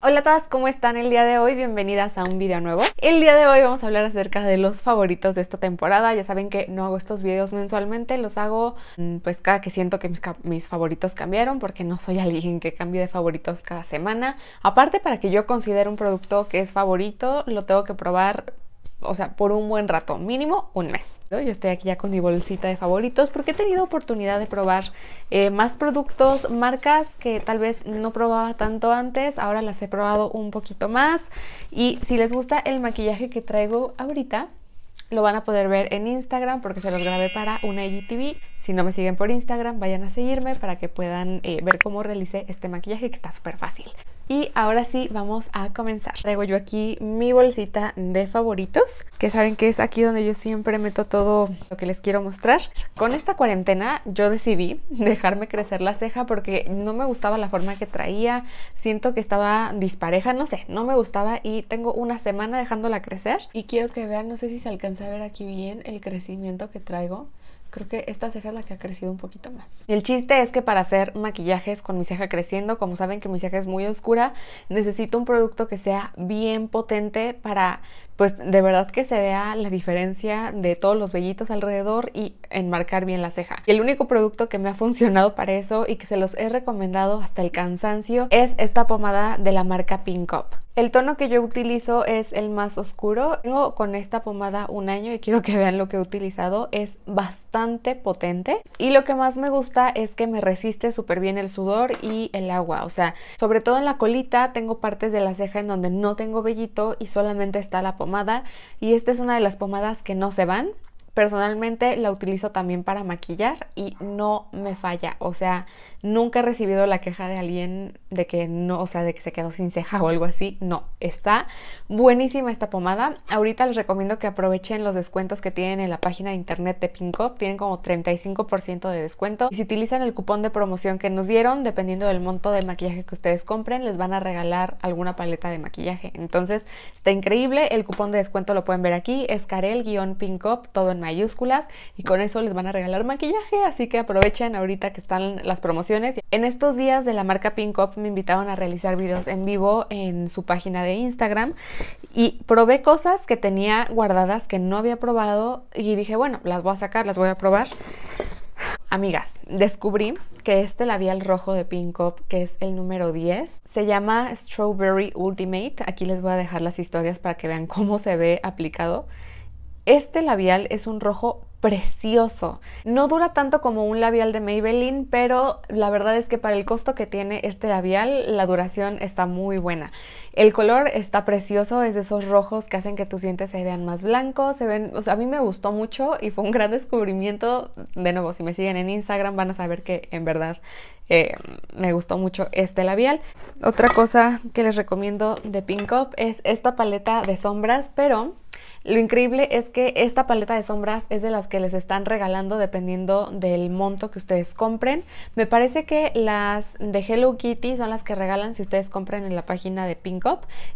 Hola a todas, ¿cómo están el día de hoy? Bienvenidas a un video nuevo. El día de hoy vamos a hablar acerca de los favoritos de esta temporada. Ya saben que no hago estos videos mensualmente, los hago mm, pues cada que siento que mis, favoritos cambiaron porque no soy alguien que cambie de favoritos cada semana. Aparte, para que yo considere un producto que es favorito, lo tengo que probar o sea, por un buen rato, mínimo un mes. Yo estoy aquí ya con mi bolsita de favoritos porque he tenido oportunidad de probar eh, más productos, marcas que tal vez no probaba tanto antes, ahora las he probado un poquito más. Y si les gusta el maquillaje que traigo ahorita, lo van a poder ver en Instagram porque se los grabé para una IGTV. Si no me siguen por Instagram, vayan a seguirme para que puedan eh, ver cómo realicé este maquillaje que está súper fácil. Y ahora sí, vamos a comenzar. Traigo yo aquí mi bolsita de favoritos, que saben que es aquí donde yo siempre meto todo lo que les quiero mostrar. Con esta cuarentena yo decidí dejarme crecer la ceja porque no me gustaba la forma que traía, siento que estaba dispareja, no sé, no me gustaba y tengo una semana dejándola crecer. Y quiero que vean, no sé si se alcanza a ver aquí bien el crecimiento que traigo Creo que esta ceja es la que ha crecido un poquito más. El chiste es que para hacer maquillajes con mi ceja creciendo, como saben que mi ceja es muy oscura, necesito un producto que sea bien potente para pues de verdad que se vea la diferencia de todos los vellitos alrededor y enmarcar bien la ceja. Y el único producto que me ha funcionado para eso y que se los he recomendado hasta el cansancio es esta pomada de la marca Pink Up. El tono que yo utilizo es el más oscuro. Tengo con esta pomada un año y quiero que vean lo que he utilizado. Es bastante potente. Y lo que más me gusta es que me resiste súper bien el sudor y el agua. O sea, sobre todo en la colita tengo partes de la ceja en donde no tengo vellito y solamente está la pomada y esta es una de las pomadas que no se van. Personalmente la utilizo también para maquillar y no me falla, o sea, Nunca he recibido la queja de alguien de que no, o sea, de que se quedó sin ceja o algo así. No, está buenísima esta pomada. Ahorita les recomiendo que aprovechen los descuentos que tienen en la página de internet de Pinkop. Tienen como 35% de descuento. Y si utilizan el cupón de promoción que nos dieron, dependiendo del monto de maquillaje que ustedes compren, les van a regalar alguna paleta de maquillaje. Entonces, está increíble. El cupón de descuento lo pueden ver aquí. Es Pink pinkop todo en mayúsculas. Y con eso les van a regalar maquillaje. Así que aprovechen ahorita que están las promociones en estos días de la marca Pink me invitaron a realizar videos en vivo en su página de Instagram y probé cosas que tenía guardadas que no había probado y dije, bueno, las voy a sacar, las voy a probar. Amigas, descubrí que este labial rojo de Pink que es el número 10, se llama Strawberry Ultimate. Aquí les voy a dejar las historias para que vean cómo se ve aplicado. Este labial es un rojo precioso. No dura tanto como un labial de Maybelline, pero la verdad es que para el costo que tiene este labial, la duración está muy buena. El color está precioso, es de esos rojos que hacen que tus dientes se vean más blancos, se ven, o sea, a mí me gustó mucho y fue un gran descubrimiento. De nuevo, si me siguen en Instagram van a saber que en verdad eh, me gustó mucho este labial. Otra cosa que les recomiendo de Pink Up es esta paleta de sombras, pero lo increíble es que esta paleta de sombras es de las que les están regalando dependiendo del monto que ustedes compren. Me parece que las de Hello Kitty son las que regalan si ustedes compran en la página de Pink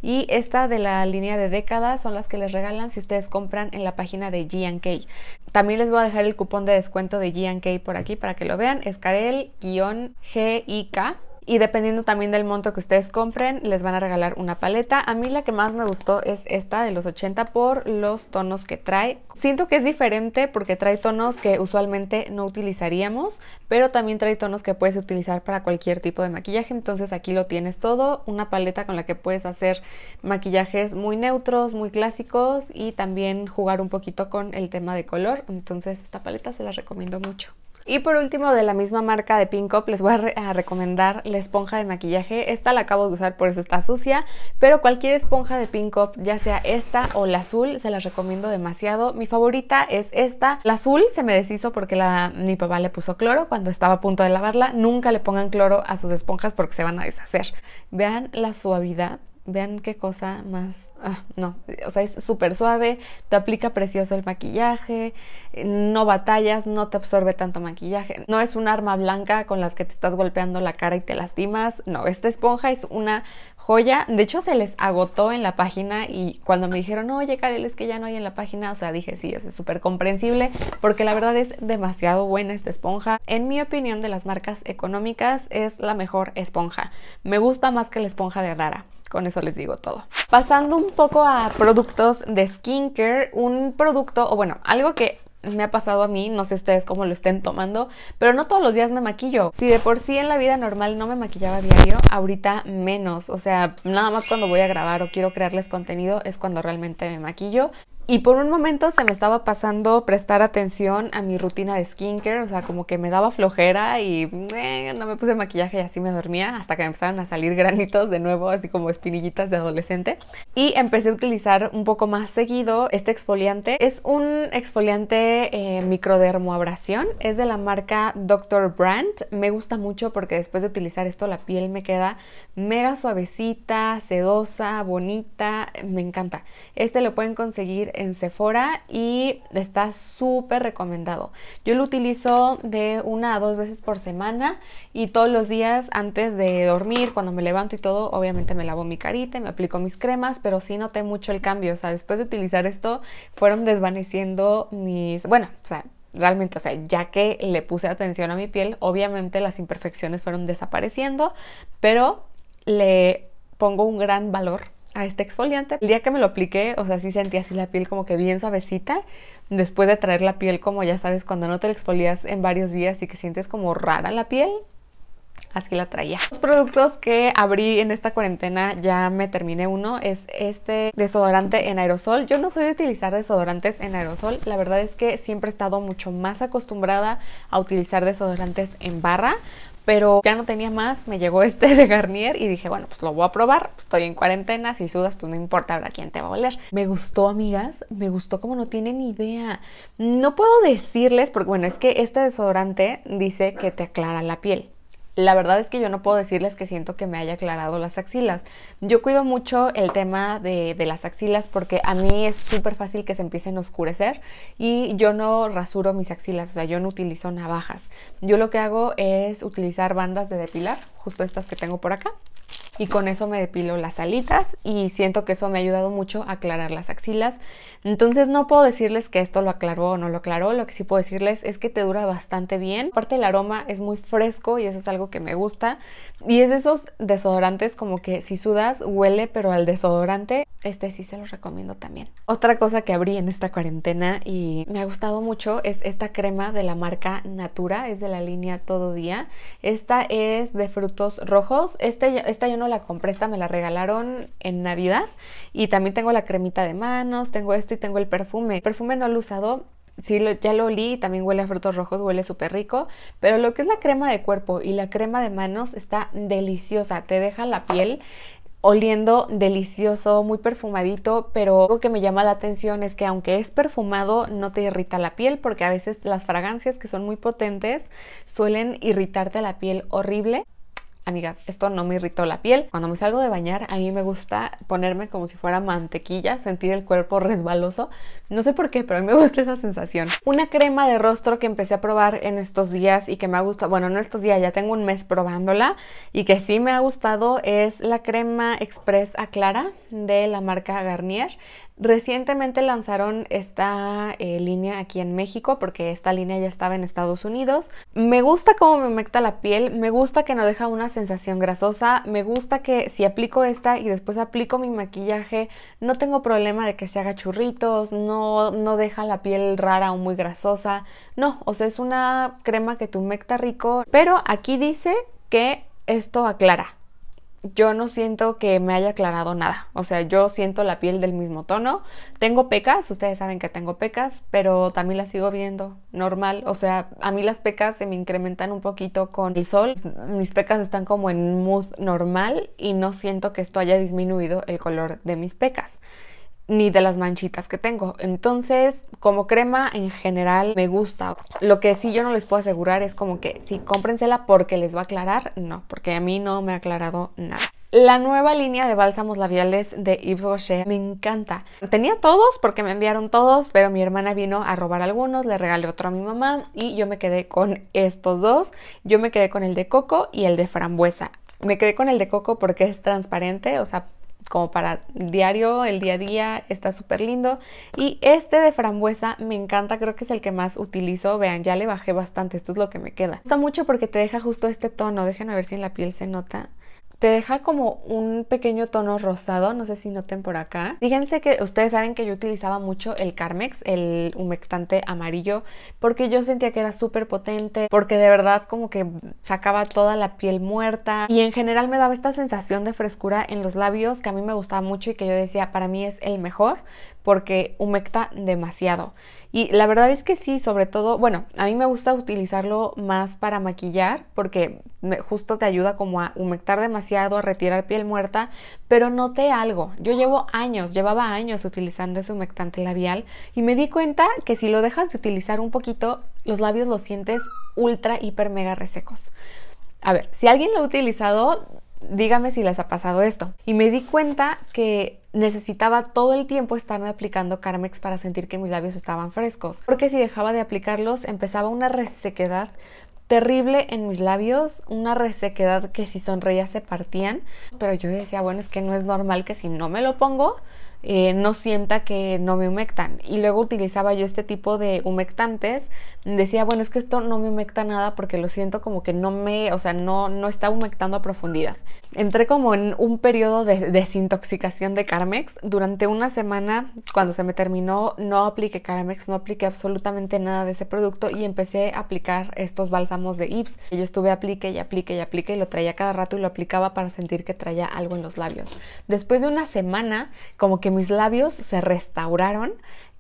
y esta de la línea de décadas son las que les regalan si ustedes compran en la página de G&K. También les voy a dejar el cupón de descuento de G&K por aquí para que lo vean, escarel gik y dependiendo también del monto que ustedes compren, les van a regalar una paleta. A mí la que más me gustó es esta de los 80 por los tonos que trae. Siento que es diferente porque trae tonos que usualmente no utilizaríamos, pero también trae tonos que puedes utilizar para cualquier tipo de maquillaje. Entonces aquí lo tienes todo, una paleta con la que puedes hacer maquillajes muy neutros, muy clásicos y también jugar un poquito con el tema de color. Entonces esta paleta se la recomiendo mucho. Y por último, de la misma marca de Pink Cop, les voy a, recomendar la esponja de maquillaje. Esta la acabo de usar, por eso está sucia, pero cualquier esponja de Pink Up, ya sea esta o la azul, se las recomiendo demasiado. Mi favorita es esta. La azul se me deshizo porque la, mi papá le puso cloro cuando estaba a punto de lavarla. Nunca le pongan cloro a sus esponjas porque se van a deshacer. Vean la suavidad Vean qué cosa más. Ah, no, o sea, es súper suave, te aplica precioso el maquillaje, no batallas, no te absorbe tanto maquillaje. No es un arma blanca con las que te estás golpeando la cara y te lastimas. No, esta esponja es una joya. De hecho, se les agotó en la página y cuando me dijeron, oye, Karel, es que ya no hay en la página, o sea, dije, sí, es súper comprensible porque la verdad es demasiado buena esta esponja. En mi opinión, de las marcas económicas, es la mejor esponja. Me gusta más que la esponja de Adara. Con eso les digo todo. Pasando un poco a productos de skincare, un producto, o bueno, algo que me ha pasado a mí, no sé ustedes cómo lo estén tomando, pero no todos los días me maquillo. Si de por sí en la vida normal no me maquillaba diario, ahorita menos. O sea, nada más cuando voy a grabar o quiero crearles contenido es cuando realmente me maquillo. Y por un momento se me estaba pasando prestar atención a mi rutina de skincare, o sea, como que me daba flojera y eh, no me puse maquillaje y así me dormía hasta que me empezaron a salir granitos de nuevo, así como espinillitas de adolescente. Y empecé a utilizar un poco más seguido este exfoliante. Es un exfoliante eh, microdermoabrasión, es de la marca Dr. Brandt. Me gusta mucho porque después de utilizar esto la piel me queda mega suavecita, sedosa, bonita, me encanta. Este lo pueden conseguir en Sephora y está súper recomendado. Yo lo utilizo de una a dos veces por semana y todos los días antes de dormir, cuando me levanto y todo, obviamente me lavo mi carita, me aplico mis cremas, pero sí noté mucho el cambio. O sea, después de utilizar esto, fueron desvaneciendo mis... Bueno, o sea, realmente, o sea, ya que le puse atención a mi piel, obviamente las imperfecciones fueron desapareciendo, pero le pongo un gran valor a este exfoliante. El día que me lo apliqué, o sea, sí sentí así la piel como que bien suavecita. Después de traer la piel, como ya sabes, cuando no te la exfolias en varios días y que sientes como rara la piel, así la traía. Los productos que abrí en esta cuarentena, ya me terminé uno, es este desodorante en aerosol. Yo no soy de utilizar desodorantes en aerosol, la verdad es que siempre he estado mucho más acostumbrada a utilizar desodorantes en barra, pero ya no tenía más, me llegó este de Garnier y dije, bueno, pues lo voy a probar, estoy en cuarentena, si sudas, pues no importa, habrá quién te va a oler. Me gustó, amigas, me gustó como no tienen idea. No puedo decirles, porque bueno, es que este desodorante dice que te aclara la piel la verdad es que yo no puedo decirles que siento que me haya aclarado las axilas. Yo cuido mucho el tema de, las axilas porque a mí es súper fácil que se empiecen a oscurecer y yo no rasuro mis axilas, o sea, yo no utilizo navajas. Yo lo que hago es utilizar bandas de depilar, justo estas que tengo por acá y con eso me depilo las alitas y siento que eso me ha ayudado mucho a aclarar las axilas. Entonces no puedo decirles que esto lo aclaró o no lo aclaró, lo que sí puedo decirles es que te dura bastante bien. Aparte el aroma es muy fresco y eso es algo que me gusta. Y es de esos desodorantes como que si sudas huele pero al desodorante. Este sí se los recomiendo también. Otra cosa que abrí en esta cuarentena y me ha gustado mucho es esta crema de la marca Natura, es de la línea Todo Día. Esta es de frutos rojos. Este, esta ya no la compré, esta me la regalaron en Navidad y también tengo la cremita de manos, tengo esto y tengo el perfume. El perfume no lo he usado, sí, ya lo olí, también huele a frutos rojos, huele súper rico, pero lo que es la crema de cuerpo y la crema de manos está deliciosa, te deja la piel oliendo delicioso, muy perfumadito, pero algo que me llama la atención es que aunque es perfumado no te irrita la piel porque a veces las fragancias que son muy potentes suelen irritarte la piel horrible. Amigas, esto no me irritó la piel. Cuando me salgo de bañar, a mí me gusta ponerme como si fuera mantequilla, sentir el cuerpo resbaloso. No sé por qué, pero a mí me gusta esa sensación. Una crema de rostro que empecé a probar en estos días y que me ha gustado, bueno, no estos días, ya tengo un mes probándola y que sí me ha gustado es la crema Express Aclara de la marca Garnier. Recientemente lanzaron esta eh, línea aquí en México porque esta línea ya estaba en Estados Unidos. Me gusta cómo me humecta la piel, me gusta que no deja una sensación grasosa, me gusta que si aplico esta y después aplico mi maquillaje no tengo problema de que se haga churritos, no, no deja la piel rara o muy grasosa. No, o sea, es una crema que te humecta rico, pero aquí dice que esto aclara yo no siento que me haya aclarado nada. O sea, yo siento la piel del mismo tono. Tengo pecas, ustedes saben que tengo pecas, pero también las sigo viendo normal. O sea, a mí las pecas se me incrementan un poquito con el sol. Mis pecas están como en mood normal y no siento que esto haya disminuido el color de mis pecas ni de las manchitas que tengo. Entonces, como crema en general me gusta. Lo que sí yo no les puedo asegurar es como que si cómprensela porque les va a aclarar, no, porque a mí no me ha aclarado nada. La nueva línea de bálsamos labiales de Yves Rocher me encanta. Tenía todos porque me enviaron todos, pero mi hermana vino a robar algunos, le regalé otro a mi mamá y yo me quedé con estos dos. Yo me quedé con el de coco y el de frambuesa. Me quedé con el de coco porque es transparente, o sea, como para diario, el día a día, está súper lindo. Y este de frambuesa me encanta, creo que es el que más utilizo. Vean, ya le bajé bastante, esto es lo que me queda. Me gusta mucho porque te deja justo este tono, déjenme ver si en la piel se nota te deja como un pequeño tono rosado, no sé si noten por acá. Fíjense que ustedes saben que yo utilizaba mucho el Carmex, el humectante amarillo, porque yo sentía que era súper potente, porque de verdad como que sacaba toda la piel muerta y en general me daba esta sensación de frescura en los labios que a mí me gustaba mucho y que yo decía, para mí es el mejor porque humecta demasiado. Y la verdad es que sí, sobre todo, bueno, a mí me gusta utilizarlo más para maquillar porque justo te ayuda como a humectar demasiado, a retirar piel muerta, pero noté algo. Yo llevo años, llevaba años utilizando ese humectante labial y me di cuenta que si lo dejas de utilizar un poquito, los labios los sientes ultra, hiper, mega resecos. A ver, si alguien lo ha utilizado, dígame si les ha pasado esto. Y me di cuenta que necesitaba todo el tiempo estarme aplicando Carmex para sentir que mis labios estaban frescos, porque si dejaba de aplicarlos empezaba una resequedad terrible en mis labios, una resequedad que si sonreía se partían, pero yo decía, bueno, es que no es normal que si no me lo pongo, eh, no sienta que no me humectan. Y luego utilizaba yo este tipo de humectantes. Decía, bueno, es que esto no me humecta nada porque lo siento como que no me, o sea, no, no está humectando a profundidad. Entré como en un periodo de desintoxicación de Carmex. Durante una semana, cuando se me terminó, no apliqué Carmex, no apliqué absolutamente nada de ese producto y empecé a aplicar estos bálsamos de Ips. Yo estuve aplique y aplique y aplique y lo traía cada rato y lo aplicaba para sentir que traía algo en los labios. Después de una semana, como que mis labios se restauraron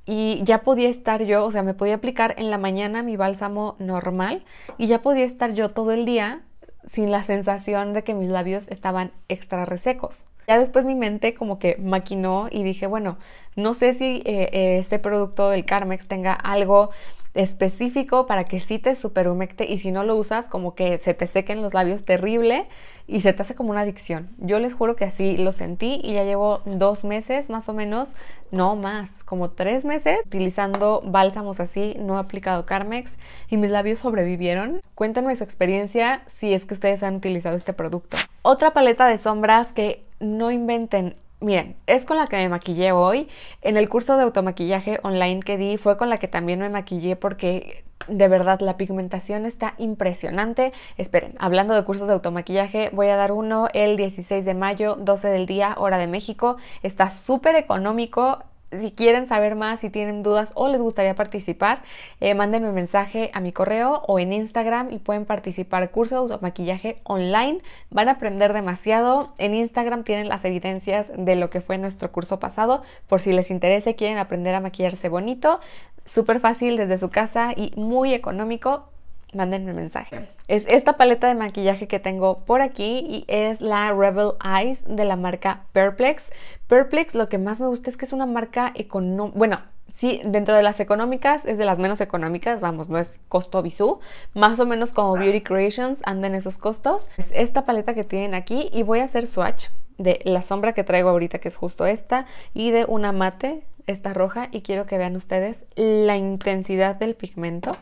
y ya podía estar yo, o sea, me podía aplicar en la mañana mi bálsamo normal y ya podía estar yo todo el día sin la sensación de que mis labios estaban extra resecos. Ya después mi mente como que maquinó y dije, bueno, no sé si eh, eh, este producto del Carmex tenga algo específico para que sí te superhumecte y si no lo usas como que se te sequen los labios terrible y se te hace como una adicción. Yo les juro que así lo sentí y ya llevo dos meses más o menos, no más, como tres meses utilizando bálsamos así, no he aplicado Carmex y mis labios sobrevivieron. Cuéntenme su experiencia si es que ustedes han utilizado este producto. Otra paleta de sombras que no inventen, Miren, es con la que me maquillé hoy. En el curso de automaquillaje online que di fue con la que también me maquillé porque de verdad la pigmentación está impresionante. Esperen, hablando de cursos de automaquillaje, voy a dar uno el 16 de mayo, 12 del día, hora de México. Está súper económico si quieren saber más, si tienen dudas o les gustaría participar, manden eh, mándenme un mensaje a mi correo o en Instagram y pueden participar cursos o maquillaje online. Van a aprender demasiado. En Instagram tienen las evidencias de lo que fue nuestro curso pasado. Por si les interesa, quieren aprender a maquillarse bonito. Súper fácil desde su casa y muy económico mándenme mensaje. Es esta paleta de maquillaje que tengo por aquí y es la Rebel Eyes de la marca Perplex. Perplex lo que más me gusta es que es una marca económica, bueno, sí, dentro de las económicas es de las menos económicas, vamos, no es costo bisú, más o menos como Beauty Creations andan esos costos. Es esta paleta que tienen aquí y voy a hacer swatch de la sombra que traigo ahorita que es justo esta y de una mate, esta roja y quiero que vean ustedes la intensidad del pigmento.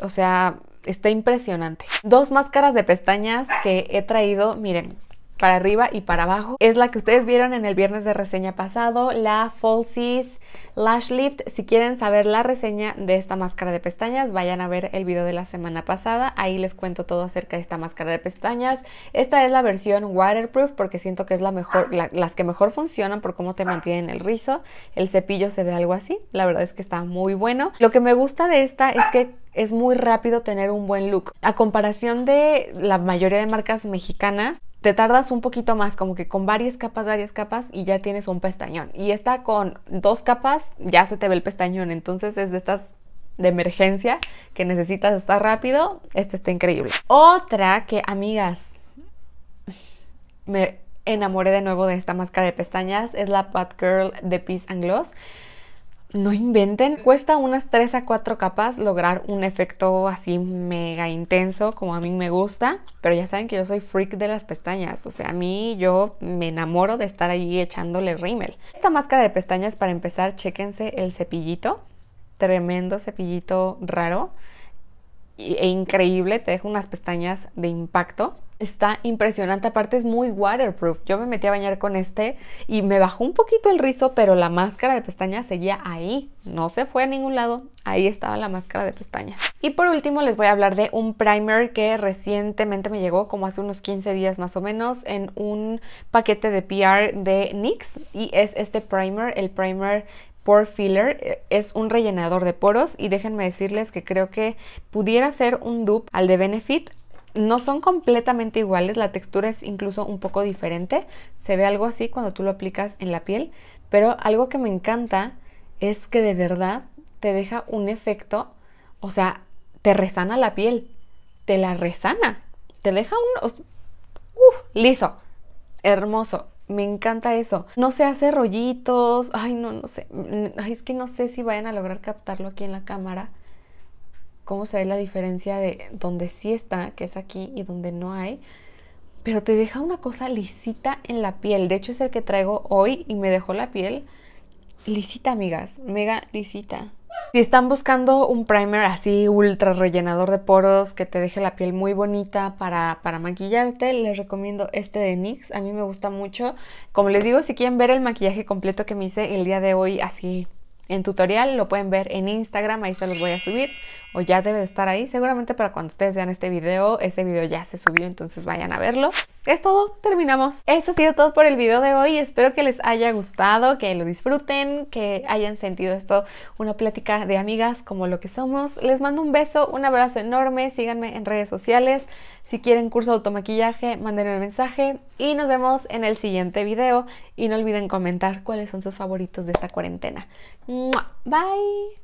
O sea, está impresionante. Dos máscaras de pestañas que he traído, miren, para arriba y para abajo. Es la que ustedes vieron en el viernes de reseña pasado, la Falsies Lash Lift. Si quieren saber la reseña de esta máscara de pestañas, vayan a ver el video de la semana pasada. Ahí les cuento todo acerca de esta máscara de pestañas. Esta es la versión waterproof porque siento que es la mejor, las que mejor funcionan por cómo te mantienen el rizo. El cepillo se ve algo así. La verdad es que está muy bueno. Lo que me gusta de esta es que es muy rápido tener un buen look. A comparación de la mayoría de marcas mexicanas, te tardas un poquito más, como que con varias capas, varias capas y ya tienes un pestañón. Y esta con dos capas ya se te ve el pestañón, entonces es de estas de emergencia que necesitas estar rápido, este está increíble. Otra que, amigas, me enamoré de nuevo de esta máscara de pestañas es la Pat Girl de Peace and Gloss no inventen. Cuesta unas 3 a 4 capas lograr un efecto así mega intenso como a mí me gusta. Pero ya saben que yo soy freak de las pestañas. O sea, a mí yo me enamoro de estar allí echándole rímel. Esta máscara de pestañas, para empezar, chéquense el cepillito. Tremendo cepillito raro e increíble. Te dejo unas pestañas de impacto. Está impresionante, aparte es muy waterproof. Yo me metí a bañar con este y me bajó un poquito el rizo, pero la máscara de pestañas seguía ahí. No se fue a ningún lado, ahí estaba la máscara de pestañas. Y por último les voy a hablar de un primer que recientemente me llegó, como hace unos 15 días más o menos, en un paquete de PR de NYX. Y es este primer, el primer Pore Filler es un rellenador de poros y déjenme decirles que creo que pudiera ser un dupe al de Benefit, no son completamente iguales, la textura es incluso un poco diferente, se ve algo así cuando tú lo aplicas en la piel, pero algo que me encanta es que de verdad te deja un efecto, o sea, te resana la piel, te la resana, te deja un... Uf, liso, hermoso, me encanta eso. No se hace rollitos, ay no, no sé, mm, es que no sé si vayan a lograr captarlo aquí en la cámara, cómo se ve la diferencia de donde sí está, que es aquí, y donde no hay. Pero te deja una cosa lisita en la piel. De hecho, es el que traigo hoy y me dejó la piel lisita, amigas. Mega lisita. Si están buscando un primer así ultra rellenador de poros que te deje la piel muy bonita para, para, maquillarte, les recomiendo este de NYX. A mí me gusta mucho. Como les digo, si quieren ver el maquillaje completo que me hice el día de hoy así en tutorial, lo pueden ver en Instagram, ahí se los voy a subir o ya debe de estar ahí. Seguramente para cuando ustedes vean este video, ese video ya se subió, entonces vayan a verlo es todo, terminamos. Eso ha sido todo por el video de hoy. Espero que les haya gustado, que lo disfruten, que hayan sentido esto una plática de amigas como lo que somos. Les mando un beso, un abrazo enorme. Síganme en redes sociales. Si quieren curso de automaquillaje, mándenme un mensaje y nos vemos en el siguiente video. Y no olviden comentar cuáles son sus favoritos de esta cuarentena. Bye.